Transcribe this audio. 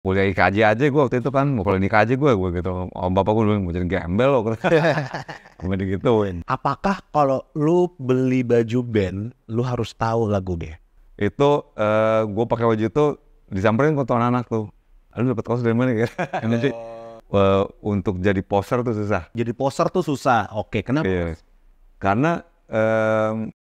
boleh jadi KJ aja gue waktu itu kan mau kalau nikah aja gue gue gitu om bapak gue bilang mau jadi gembel loh gue digituin apakah kalau lu beli baju band lu harus tahu lagu dia itu uh, eh, gue pakai baju itu disamperin ke tuan anak tuh lu dapat kaos dari mana gitu? oh. uh, untuk jadi poster tuh susah jadi poster tuh susah oke kenapa yes. Iya. karena um,